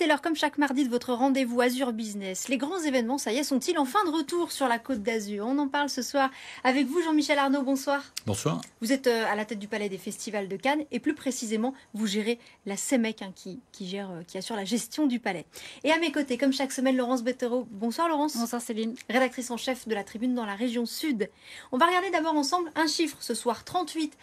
c'est l'heure comme chaque mardi de votre rendez-vous Azure Business. Les grands événements, ça y est, sont-ils en fin de retour sur la côte d'Azur On en parle ce soir avec vous, Jean-Michel Arnaud, bonsoir. Bonsoir. Vous êtes euh, à la tête du Palais des Festivals de Cannes et plus précisément, vous gérez la CEMEC hein, euh, qui, assure la gestion du Palais. Et à mes côtés, comme chaque semaine, Laurence Bettereau. Bonsoir Laurence. Bonsoir Céline. Rédactrice en chef de la Tribune dans la région Sud. On va regarder d'abord ensemble un chiffre ce soir, 38.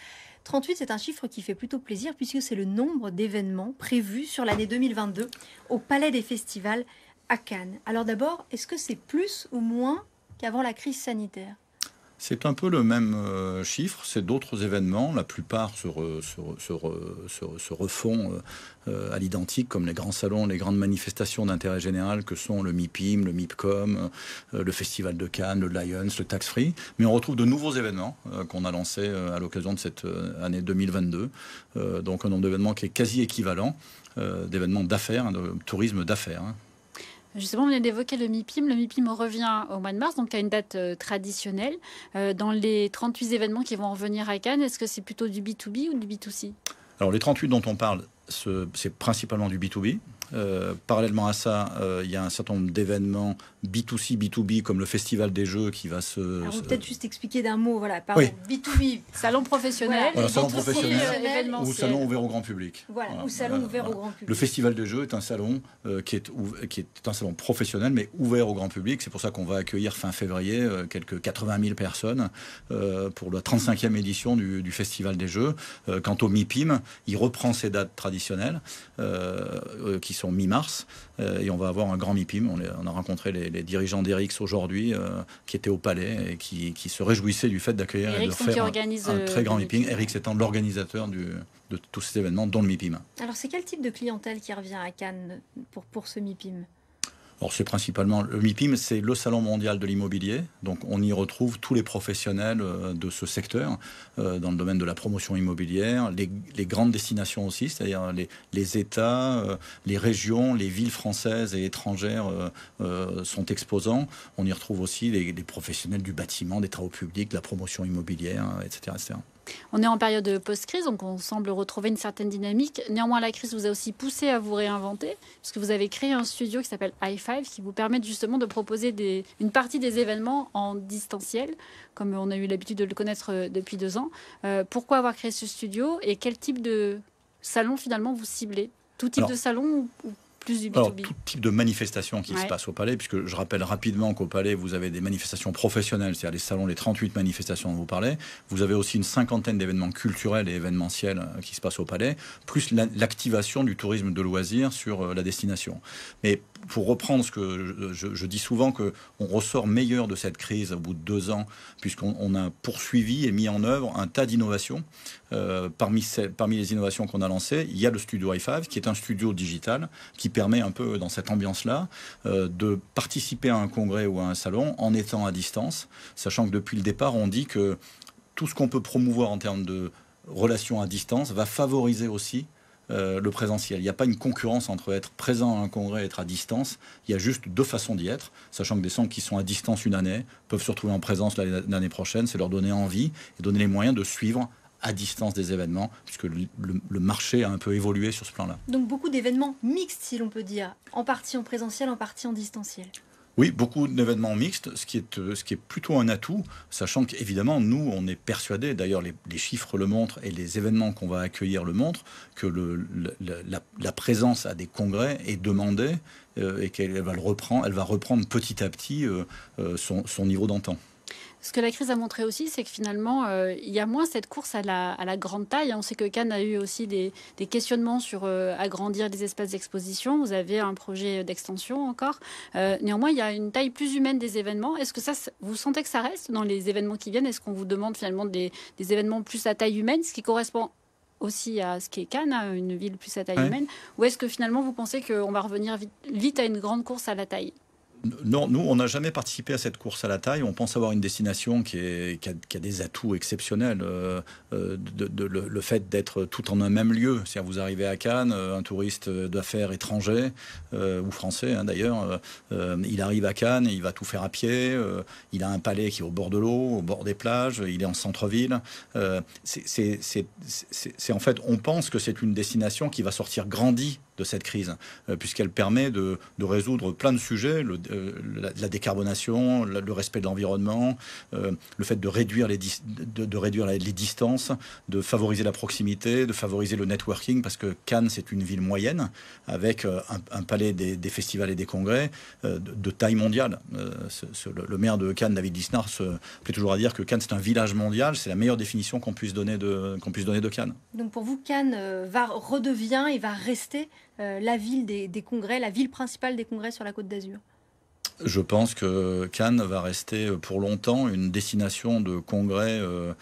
38, c'est un chiffre qui fait plutôt plaisir puisque c'est le nombre d'événements prévus sur l'année 2022 au Palais des Festivals à Cannes. Alors d'abord, est-ce que c'est plus ou moins qu'avant la crise sanitaire c'est un peu le même euh, chiffre, c'est d'autres événements, la plupart se, refont à l'identique, comme les grands salons, les grandes manifestations d'intérêt général que sont le MIPIM, le MIPCOM, euh, le Festival de Cannes, le Lions, le Tax Free, mais on retrouve de nouveaux événements euh, qu'on a lancés à l'occasion de cette année 2022, donc un nombre d'événements qui est quasi équivalent d'événements d'affaires, hein, de tourisme d'affaires. Hein. Justement, on vient d'évoquer le MIPIM. Le MIPIM revient au mois de mars, donc à une date euh, traditionnelle. Euh, dans les 38 événements qui vont revenir à Cannes, est-ce que c'est plutôt du B2B ou du B2C Alors, les 38 dont on parle, c'est principalement du B2B. Euh, parallèlement à ça, il y a un certain nombre d'événements B2C, B2B, comme le Festival des Jeux qui va se. Alors, peut-être juste expliquer d'un mot, voilà, par B2B, salon professionnel, salon professionnel ou salon ouvert au grand public. Voilà, ou salon ouvert au grand public. Le Festival des Jeux est un salon euh, qui, est qui est un salon professionnel, mais ouvert au grand public. C'est pour ça qu'on va accueillir fin février euh, quelques 80 000 personnes euh, pour la 35e édition du, du Festival des Jeux. quant au MIPIM, il reprend ses dates traditionnelles qui sont mi-mars. Euh, et on va avoir un grand MIPIM. On, on a rencontré les, dirigeants d'Erix aujourd'hui euh, qui étaient au palais et qui, se réjouissaient du fait d'accueillir et de faire un, euh, très grand MIPIM. Erix étant l'organisateur de tous ces événements, dont le MIPIM. Alors, c'est quel type de clientèle qui revient à Cannes pour, pour ce MIPIM alors c'est principalement le MIPIM, c'est le salon mondial de l'immobilier. Donc on y retrouve tous les professionnels euh, de ce secteur euh, dans le domaine de la promotion immobilière, les, grandes destinations aussi, c'est-à-dire les, États, euh, les régions, les villes françaises et étrangères sont exposants. On y retrouve aussi les, professionnels du bâtiment, des travaux publics, de la promotion immobilière, etc. On est en période post-crise, donc on semble retrouver une certaine dynamique. Néanmoins, la crise vous a aussi poussé à vous réinventer, puisque vous avez créé un studio qui s'appelle i5, qui vous permet justement de proposer une partie des événements en distanciel, comme on a eu l'habitude de le connaître euh, depuis deux ans. Euh, pourquoi avoir créé ce studio et quel type de salon finalement vous ciblez Tout type de salon ou alors, tout type de manifestations qui se passe au palais, puisque je rappelle rapidement qu'au palais, vous avez des manifestations professionnelles, c'est-à-dire les salons, les 38 manifestations dont vous parlez. Vous avez aussi une cinquantaine d'événements culturels et événementiels euh, qui se passent au palais, plus l'activation du tourisme de loisirs sur euh, la destination. Mais pour reprendre ce que je, dis souvent, qu'on ressort meilleur de cette crise au bout de deux ans, puisqu'on a poursuivi et mis en œuvre un tas d'innovations. Euh, parmi, parmi les innovations qu'on a lancées, il y a le studio i qui est un studio digital qui permet un peu, euh, dans cette ambiance-là, euh, de participer à un congrès ou à un salon en étant à distance, sachant que depuis le départ, on dit que tout ce qu'on peut promouvoir en termes de relations à distance va favoriser aussi euh, le présentiel. Il n'y a pas une concurrence entre être présent à un congrès et être à distance. Il y a juste deux façons d'y être, sachant que des centres qui sont à distance une année peuvent se retrouver en présence l'année prochaine. C'est leur donner envie et donner les moyens de suivre à distance des événements, puisque le, marché a un peu évolué sur ce plan-là. Donc beaucoup d'événements mixtes, si l'on peut dire, en partie en présentiel, en partie en distanciel. Oui, beaucoup d'événements mixtes, ce qui, est, euh, ce qui est plutôt un atout, sachant qu'évidemment, nous, on est persuadés, d'ailleurs les, chiffres le montrent et les événements qu'on va accueillir le montrent, que le, la, présence à des congrès est demandée euh, et qu'elle va, reprendre, va reprendre petit à petit euh, son, niveau d'entente. Ce que la crise a montré aussi, c'est que finalement, euh, il y a moins cette course à la, grande taille. On sait que Cannes a eu aussi des, questionnements sur euh, agrandir les espaces d'exposition. Vous avez un projet d'extension encore. Euh, néanmoins, il y a une taille plus humaine des événements. Est-ce que ça, vous sentez que ça reste dans les événements qui viennent Est-ce qu'on vous demande finalement des, événements plus à taille humaine, ce qui correspond aussi à ce qu'est Cannes, hein, une ville plus à taille humaine Ou est-ce que finalement vous pensez qu'on va revenir vite à une grande course à la taille non, nous, on n'a jamais participé à cette course à la taille. On pense avoir une destination qui, a, des atouts exceptionnels. Euh, euh, de, le, fait d'être tout en un même lieu. Si à vous arrivez à Cannes, euh, un touriste d'affaires étranger, ou français hein, d'ailleurs, il arrive à Cannes, il va tout faire à pied, il a un palais qui est au bord de l'eau, au bord des plages, il est en centre-ville. c'est en fait, on pense que c'est une destination qui va sortir grandie de cette crise, euh, puisqu'elle permet de, résoudre plein de sujets, euh, la, décarbonation, le, respect de l'environnement, euh, le fait de réduire, les de, réduire les distances, de favoriser la proximité, de favoriser le networking, parce que Cannes, c'est une ville moyenne, avec un, palais des, festivals et des congrès de, taille mondiale. le, maire de Cannes, David Lisnard, se plaît toujours à dire que Cannes, c'est un village mondial, c'est la meilleure définition qu'on puisse, donner de, puisse donner de Cannes. Donc pour vous, Cannes va, redevient et va rester euh, la ville des, congrès, la ville principale des congrès sur la Côte d'Azur je pense que Cannes va rester euh, pour longtemps une destination de congrès euh,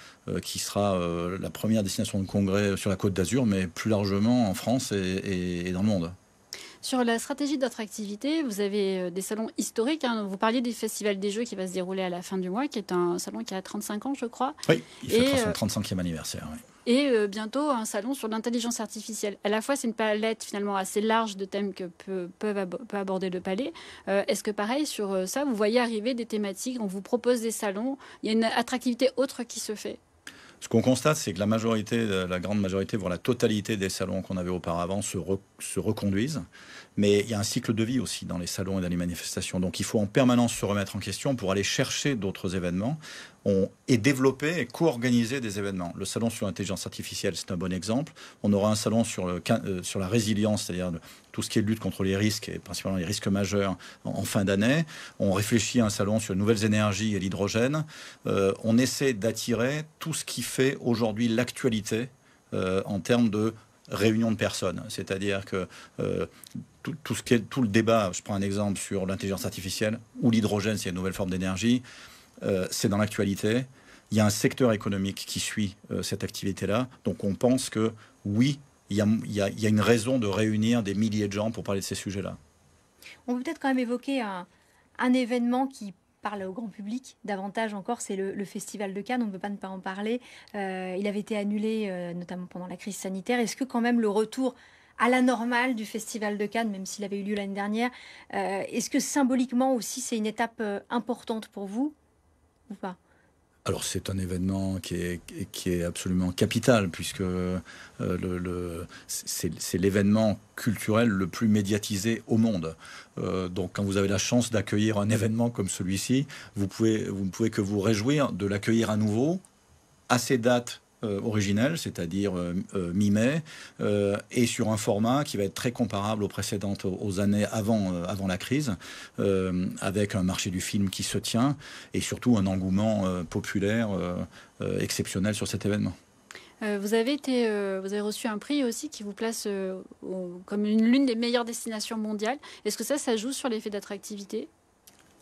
qui sera la première destination de congrès sur la Côte d'Azur, mais plus largement en France et, dans le monde. Sur la stratégie d'attractivité, vous avez des salons historiques. Hein. Vous parliez du Festival des Jeux qui va se dérouler à la fin du mois, qui est un salon qui a 35 ans, je crois. Oui, il fait son 35e anniversaire et euh, bientôt un salon sur l'intelligence artificielle. À la fois, c'est une palette finalement assez large de thèmes que peut, peuvent aborder le palais. Euh, est-ce que pareil sur euh, ça, vous voyez arriver des thématiques, on vous propose des salons, il y a une attractivité autre qui se fait ce qu'on constate, c'est que la majorité, la grande majorité, voire la totalité des salons qu'on avait auparavant se, se, reconduisent. Mais il y a un cycle de vie aussi dans les salons et dans les manifestations. Donc il faut en permanence se remettre en question pour aller chercher d'autres événements on, et développer et co-organiser des événements. Le salon sur l'intelligence artificielle, c'est un bon exemple. On aura un salon sur, euh, la résilience, c'est-à-dire tout ce qui est lutte contre les risques, et principalement les risques majeurs, en, fin d'année. On réfléchit à un salon sur les nouvelles énergies et l'hydrogène. Euh, on essaie d'attirer tout ce qui fait aujourd'hui l'actualité euh, en termes de réunion de personnes. C'est-à-dire que tout, tout le débat, je prends un exemple sur l'intelligence artificielle ou l'hydrogène, c'est une nouvelle forme d'énergie. Euh, c'est dans l'actualité. Il y a un secteur économique qui suit euh, cette activité-là. Donc on pense que oui, il y, a, une raison de réunir des milliers de gens pour parler de ces sujets-là. On peut peut-être quand même évoquer un, événement qui parle au grand public davantage encore, c'est le, Festival de Cannes, on ne peut pas ne pas en parler. Euh, il avait été annulé notamment pendant la crise sanitaire. Est-ce que quand même le retour à la normale du Festival de Cannes, même s'il avait eu lieu l'année dernière. Est-ce que symboliquement aussi, c'est une étape importante pour vous alors c'est un événement qui est, est absolument capital puisque euh, le, c'est l'événement culturel le plus médiatisé au monde. Euh, donc quand vous avez la chance d'accueillir un événement comme celui-ci, vous, vous ne pouvez que vous réjouir de l'accueillir à nouveau à ces dates euh, original, c'est-à-dire euh, euh, mi-mai, et sur un format qui va être très comparable aux précédentes, aux années avant, avant la crise, avec un marché du film qui se tient et surtout un engouement populaire exceptionnel sur cet événement. vous avez été, vous avez reçu un prix aussi qui vous place comme l'une des meilleures destinations mondiales. Est-ce que ça, ça joue sur l'effet d'attractivité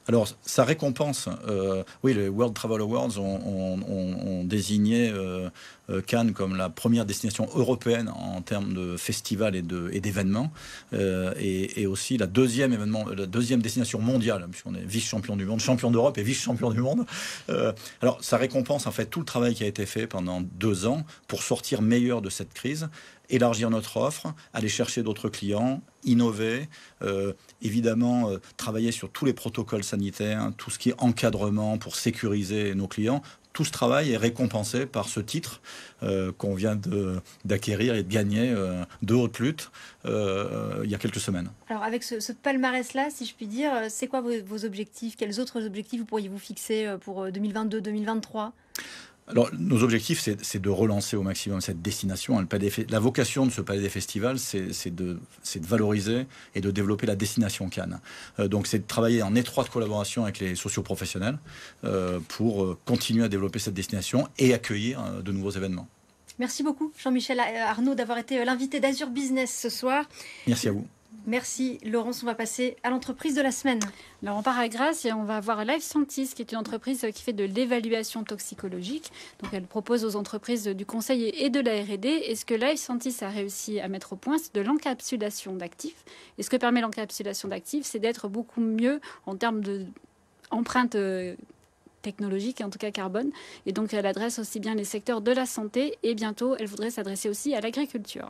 alors, ça récompense. Euh, oui, les World Travel Awards ont, désigné euh, euh, Cannes comme la première destination européenne en termes de festivals et d'événements, et, aussi la deuxième, événement, la deuxième destination mondiale, puisqu'on est vice-champion du monde, champion d'Europe et vice-champion du monde. alors, ça récompense en fait tout le travail qui a été fait pendant deux ans pour sortir meilleur de cette crise élargir notre offre, aller chercher d'autres clients, innover, euh, évidemment euh, travailler sur tous les protocoles sanitaires, tout ce qui est encadrement pour sécuriser nos clients. Tout ce travail est récompensé par ce titre euh, qu'on vient d'acquérir et de gagner de haute lutte il y a quelques semaines. Alors avec ce, palmarès-là, si je puis dire, c'est quoi vos, vos objectifs Quels autres objectifs vous pourriez vous fixer pour 2022-2023 alors, nos objectifs, c'est de relancer au maximum cette destination. la vocation de ce palais des festivals, c'est de, de, valoriser et de développer la destination Cannes. Euh, donc, c'est de travailler en étroite collaboration avec les socioprofessionnels euh, pour euh, continuer à développer cette destination et accueillir euh, de nouveaux événements. Merci beaucoup, Jean-Michel Arnaud, d'avoir été l'invité d'Azur Business ce soir. Merci à vous. Merci Laurence, on va passer à l'entreprise de la semaine. Alors on part à et on va voir Life Santis qui est une entreprise qui fait de l'évaluation toxicologique. Donc elle propose aux entreprises du conseil et de la R&D. Et ce que Life Santis a réussi à mettre au point, c'est de l'encapsulation d'actifs. Et ce que permet l'encapsulation d'actifs, c'est d'être beaucoup mieux en termes de empreinte euh, technologique, en tout cas carbone. Et donc elle adresse aussi bien les secteurs de la santé et bientôt elle voudrait s'adresser aussi à l'agriculture.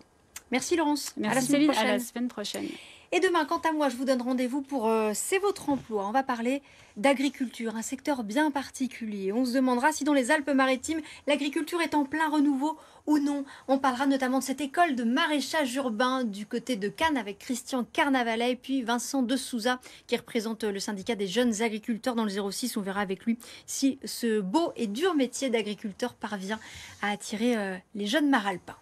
Merci Laurence. Merci la semaine prochaine. Et demain, quant à moi, je vous donne rendez-vous pour euh, C'est votre emploi. On va parler d'agriculture, un secteur bien particulier. On se demandera si dans les Alpes-Maritimes, l'agriculture est en plein renouveau ou non. On parlera notamment de cette école de maraîchage urbain du côté de Cannes avec Christian Carnavalet et puis Vincent De Souza qui représente euh, le syndicat des jeunes agriculteurs dans le 06. On verra avec lui si ce beau et dur métier d'agriculteur parvient à attirer euh, les jeunes maralpins.